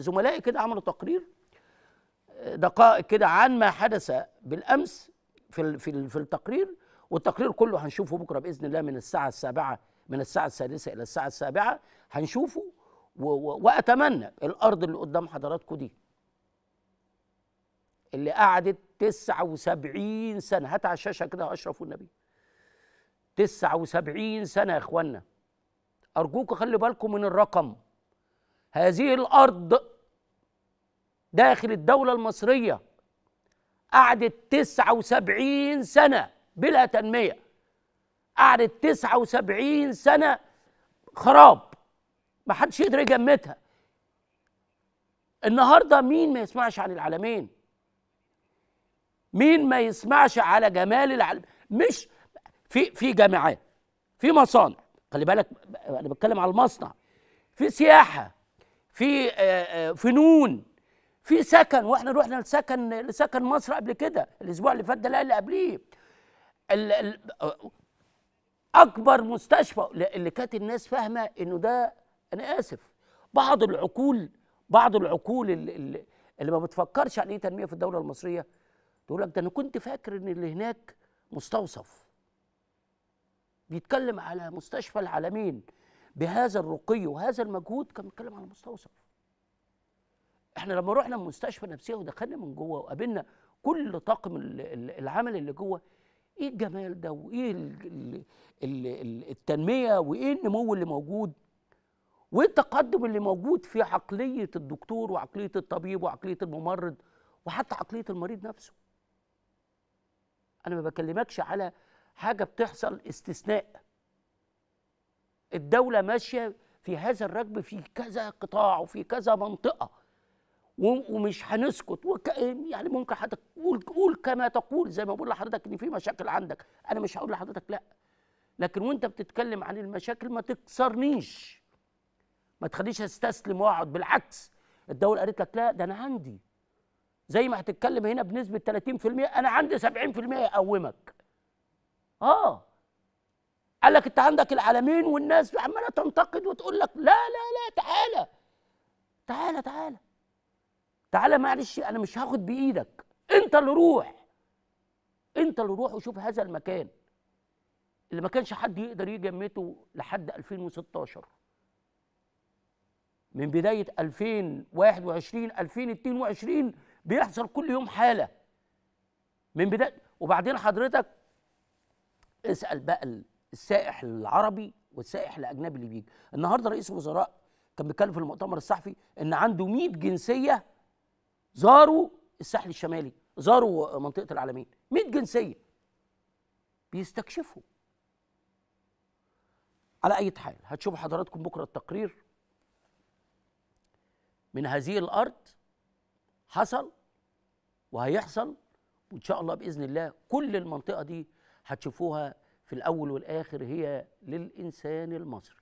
زملائي كده عملوا تقرير دقائق كده عن ما حدث بالامس في في في التقرير والتقرير كله هنشوفه بكره باذن الله من الساعه السابعه من الساعه السادسه الى الساعه السابعه هنشوفه واتمنى الارض اللي قدام حضراتكم دي اللي قعدت 79 سنه هات على الشاشه كده يا اشرف والنبي 79 سنه يا اخوانا ارجوكم خلي بالكم من الرقم هذه الارض داخل الدولة المصرية قعدت 79 سنة بلا تنمية قعدت 79 سنة خراب ما حدش يقدر يجمدها النهارده مين ما يسمعش عن العالمين مين ما يسمعش على جمال العالم مش في في جامعات في مصانع خلي بالك انا بتكلم على المصنع في سياحه في آه، آه، فنون في سكن واحنا رحنا لسكن لسكن مصر قبل كده الاسبوع اللي فات ده لا اللي قبليه اكبر مستشفى اللي كانت الناس فاهمه انه ده انا اسف بعض العقول بعض العقول اللي, اللي ما بتفكرش عن ايه تنميه في الدوله المصريه تقول لك ده انا كنت فاكر ان اللي هناك مستوصف بيتكلم على مستشفى العالمين بهذا الرقي وهذا المجهود كان بيتكلم على مستوصف احنا لما رحنا المستشفى النفسيه ودخلنا من جوه وقابلنا كل طاقم العمل اللي جوه ايه الجمال ده وايه التنميه وايه النمو اللي موجود وايه التقدم اللي موجود في عقليه الدكتور وعقليه الطبيب وعقليه الممرض وحتى عقليه المريض نفسه انا ما بكلمكش على حاجه بتحصل استثناء الدوله ماشيه في هذا الركب في كذا قطاع وفي كذا منطقه ومش هنسكت وكان يعني ممكن حضرتك قول قول كما تقول زي ما بقول لحضرتك ان في مشاكل عندك انا مش هقول لحضرتك لا لكن وانت بتتكلم عن المشاكل ما تكسرنيش ما تخليش استسلم واقعد بالعكس الدوله قالت لك لا ده انا عندي زي ما هتتكلم هنا بنسبه 30% انا عندي 70% اقومك اه قال لك انت عندك العالمين والناس عماله تنتقد وتقول لك لا لا لا تعالى تعالى تعالى تعالى معلش انا مش هاخد بايدك انت اللي روح انت اللي روح وشوف هذا المكان اللي ما كانش حد يقدر يجمته لحد 2016 من بدايه 2021 2022 بيحصل كل يوم حاله من بدايه وبعدين حضرتك اسال بقى السائح العربي والسائح الاجنبي اللي بيجي النهارده رئيس الوزراء كان بيتكلم في المؤتمر الصحفي ان عنده 100 جنسيه زاروا الساحل الشمالي زاروا منطقه العالمين 100 جنسيه بيستكشفوا على اي حال هتشوفوا حضراتكم بكره التقرير من هذه الارض حصل وهيحصل وان شاء الله باذن الله كل المنطقه دي هتشوفوها في الاول والاخر هي للانسان المصري